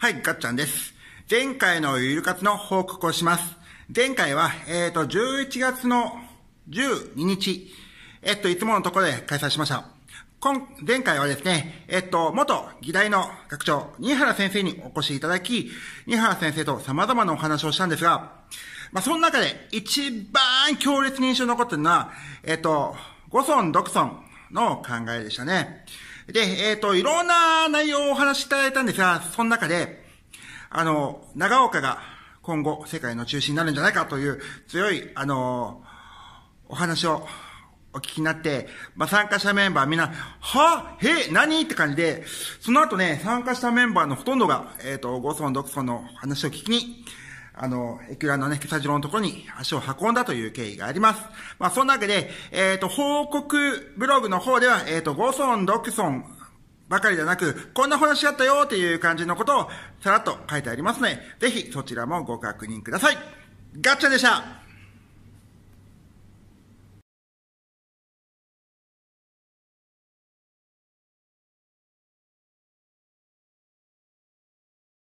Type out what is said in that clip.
はい、ガッちゃんです。前回のゆる活の報告をします。前回は、えっ、ー、と、11月の12日、えっと、いつものところで開催しました。今、前回はですね、えっと、元議題の学長、新原先生にお越しいただき、新原先生と様々なお話をしたんですが、まあ、その中で一番強烈に印象に残ってるのは、えっと、五尊、独尊の考えでしたね。で、えっ、ー、と、いろんな内容をお話しいただいたんですが、その中で、あの、長岡が今後世界の中心になるんじゃないかという強い、あの、お話をお聞きになって、まあ、参加したメンバーみんな、はへ何って感じで、その後ね、参加したメンバーのほとんどが、えっ、ー、と、ゴソン、ドクソンの話を聞きに、あの、エキュラのね、スタジオのところに足を運んだという経緯があります。まあ、そんなわけで、えっ、ー、と、報告ブログの方では、えっ、ー、と、5村、6村ばかりじゃなく、こんな話やあったよっていう感じのことをさらっと書いてありますの、ね、で、ぜひそちらもご確認ください。ガッチャでした